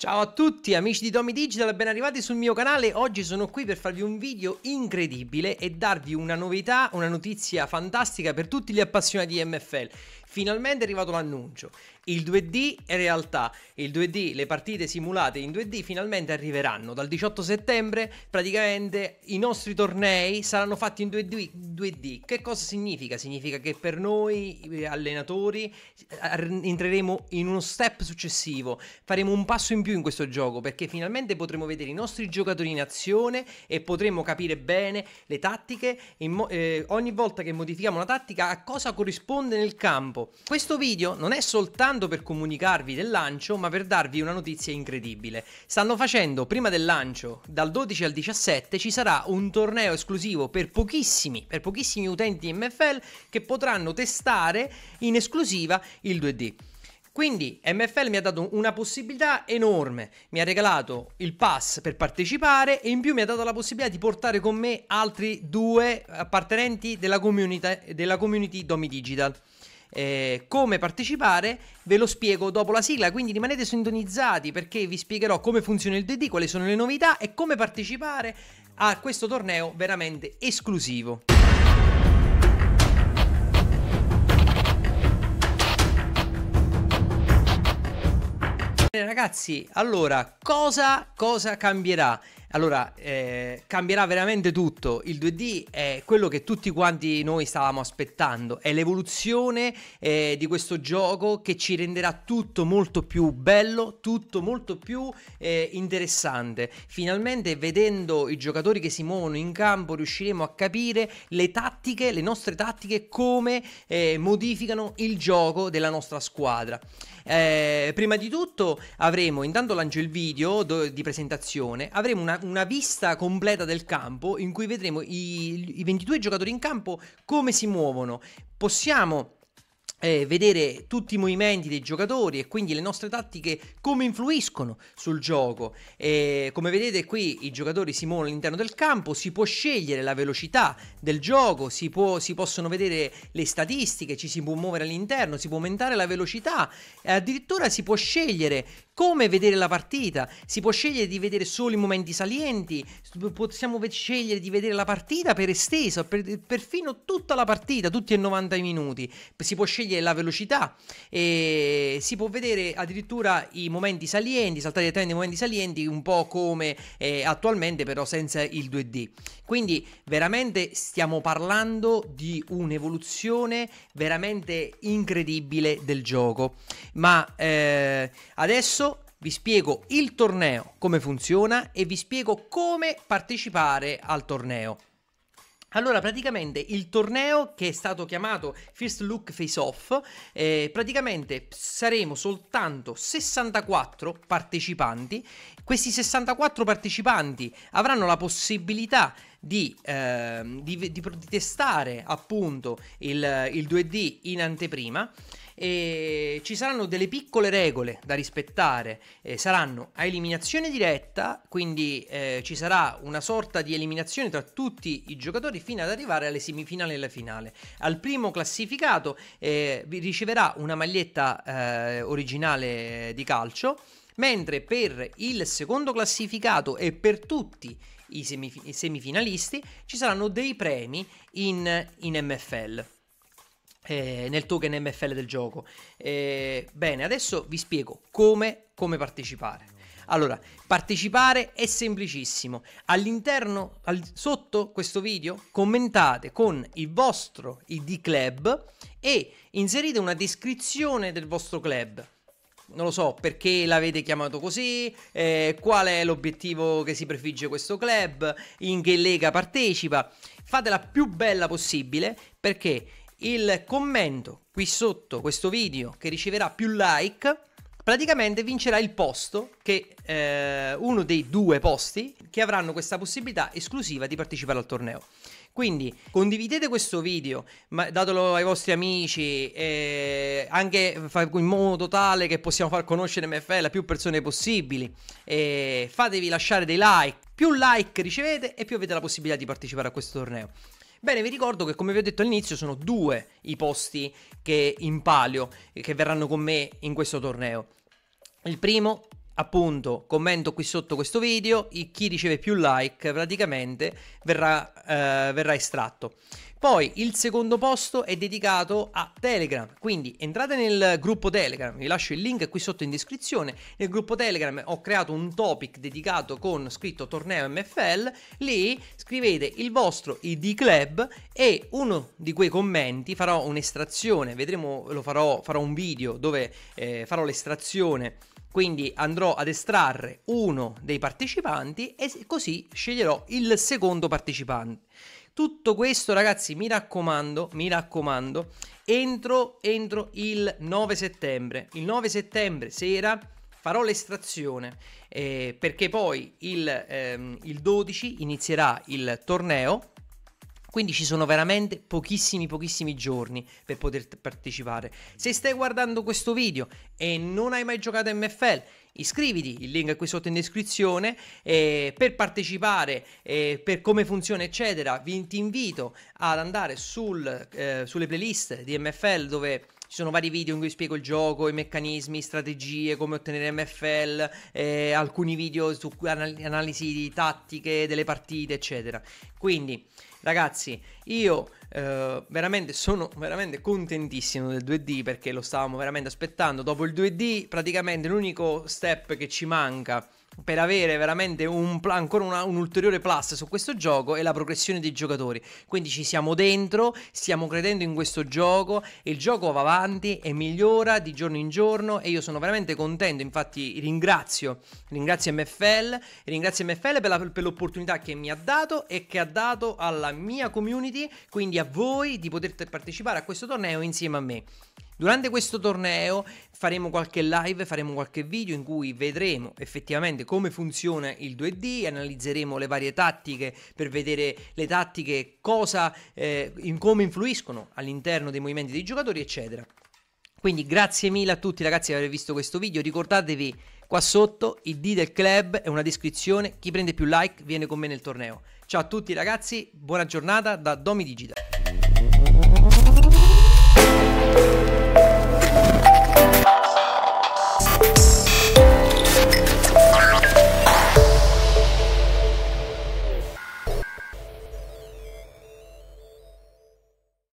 Ciao a tutti amici di Tommy Digital, ben arrivati sul mio canale. Oggi sono qui per farvi un video incredibile e darvi una novità, una notizia fantastica per tutti gli appassionati di MFL. Finalmente è arrivato l'annuncio. Il 2D è realtà. Il 2D, le partite simulate in 2D finalmente arriveranno. Dal 18 settembre praticamente i nostri tornei saranno fatti in 2D. 2D. Che cosa significa? Significa che per noi eh, allenatori entreremo in uno step successivo. Faremo un passo in più in questo gioco perché finalmente potremo vedere i nostri giocatori in azione e potremo capire bene le tattiche. Mo- eh, ogni volta che modifichiamo una tattica a cosa corrisponde nel campo campo. Questo video non è soltanto per comunicarvi del lancio, ma per darvi una notizia incredibile. Stanno facendo, prima del lancio, dal 12 al 17, ci sarà un torneo esclusivo per pochissimi, per pochissimi utenti MFL che potranno testare in esclusiva il 2D. Quindi MFL mi ha dato una possibilità enorme, mi ha regalato il pass per partecipare e in più mi ha dato la possibilità di portare con me altri due appartenenti della community, della community Domi Digital eh, come partecipare ve lo spiego dopo la sigla, quindi rimanete sintonizzati perché vi spiegherò come funziona il 2D quali sono le novità e come partecipare a questo torneo veramente esclusivo. ragazzi, allora cosa, cosa cambierà? Allora, eh, cambierà veramente tutto. Il 2D è quello che tutti quanti noi stavamo aspettando, è l'evoluzione eh, di questo gioco che ci renderà tutto molto più bello, tutto molto più eh, interessante. Finalmente vedendo i giocatori che si muovono in campo riusciremo a capire le tattiche, le nostre tattiche, come eh, modificano il gioco della nostra squadra. Eh, prima di tutto avremo, intanto lancio il video do- di presentazione, avremo una una, vista completa del campo in cui vedremo i, i 22 giocatori in campo come si muovono. Possiamo eh, vedere tutti i movimenti dei giocatori e quindi le nostre tattiche come influiscono sul gioco. Eh, come vedete qui i giocatori si muovono all'interno del campo, si può scegliere la velocità del gioco, si, può, si, possono vedere le statistiche, ci si può muovere all'interno, si può aumentare la velocità, addirittura si può scegliere come vedere la partita. Si può scegliere di vedere solo i momenti salienti, possiamo scegliere di vedere la partita per esteso, per, perfino tutta la partita, tutti e 90 minuti. Si può scegliere la velocità, e si può vedere addirittura i momenti salienti, saltare direttamente i momenti salienti, un po' come eh, attualmente, però senza il 2D. Quindi veramente stiamo parlando di un'evoluzione veramente incredibile del gioco. Ma eh, adesso vi spiego il torneo, come funziona e vi spiego come partecipare al torneo. Allora, praticamente il torneo che è stato chiamato First Look Face Off, eh, praticamente saremo soltanto 64 partecipanti. Questi 64 partecipanti avranno la possibilità di, eh, di, di, di testare appunto il, il 2D in anteprima e ci saranno delle piccole regole da rispettare, eh, saranno a eliminazione diretta, quindi eh, ci sarà una sorta di eliminazione tra tutti i giocatori fino ad arrivare alle semifinali e alla finale. Al primo classificato eh, riceverà una maglietta eh, originale di calcio, mentre per il secondo classificato e per tutti i, i semifinalisti ci saranno dei premi in, in MFL eh, nel token MFL del gioco. Eh, bene, adesso vi spiego come, come partecipare. Allora, partecipare è semplicissimo. All'interno, al, sotto questo video, commentate con il vostro ID Club e inserite una descrizione del vostro club. Non lo so perché l'avete chiamato così, eh, qual è l'obiettivo che si prefigge questo club, in che lega partecipa. Fatela più bella possibile perché il commento qui sotto questo video che riceverà più like praticamente vincerà il posto che eh, uno dei due posti che avranno questa possibilità esclusiva di partecipare al torneo quindi condividete questo video, datelo ai vostri amici, eh, anche in modo tale che possiamo far conoscere MFL a più persone possibili. Eh, fatevi lasciare dei like, più like ricevete e più avete la possibilità di partecipare a questo torneo. Bene, vi ricordo che come vi ho detto all'inizio sono due i posti che in palio che verranno con me in questo torneo. Il primo appunto commento qui sotto questo video e chi riceve più like praticamente verrà, eh, verrà estratto poi il secondo posto è dedicato a Telegram, quindi entrate nel gruppo Telegram, vi lascio il link qui sotto in descrizione, nel gruppo Telegram ho creato un topic dedicato con scritto torneo MFL, lì scrivete il vostro ID club e uno di quei commenti, farò un'estrazione, vedremo, lo farò, farò un video dove eh, farò l'estrazione quindi andrò ad estrarre uno dei partecipanti e così sceglierò il secondo partecipante. Tutto questo ragazzi mi raccomando, mi raccomando, entro, entro il 9 settembre. Il 9 settembre sera farò l'estrazione eh, perché poi il, ehm, il 12 inizierà il torneo quindi ci sono veramente pochissimi pochissimi giorni per poter partecipare. Se stai guardando questo video e non hai mai giocato a MFL, iscriviti, il link è qui sotto in descrizione, eh, per partecipare, eh, per come funziona eccetera, vi, ti invito ad andare sul, eh, sulle playlist di MFL dove ci sono vari video in cui spiego il gioco, i meccanismi, strategie, come ottenere MFL, eh, alcuni video su anal- analisi di tattiche delle partite, eccetera. Quindi, ragazzi, io eh, veramente sono veramente contentissimo del 2D perché lo stavamo veramente aspettando. Dopo il 2D, praticamente l'unico step che ci manca per avere veramente un, ancora una, un ulteriore plus su questo gioco è la progressione dei giocatori. Quindi ci siamo dentro, stiamo credendo in questo gioco, il gioco va avanti e migliora di giorno in giorno e io sono veramente contento, infatti ringrazio, ringrazio MFL, ringrazio MFL per, la, per l'opportunità che mi ha dato e che ha dato alla mia community, quindi a voi di poter partecipare a questo torneo insieme a me. Durante questo torneo faremo qualche live, faremo qualche video in cui vedremo effettivamente come funziona il 2D, analizzeremo le varie tattiche per vedere le tattiche, cosa, eh, in come influiscono all'interno dei movimenti dei giocatori, eccetera. Quindi grazie mille a tutti ragazzi per aver visto questo video, ricordatevi qua sotto il D del club è una descrizione, chi prende più like viene con me nel torneo. Ciao a tutti ragazzi, buona giornata da Domi Digital.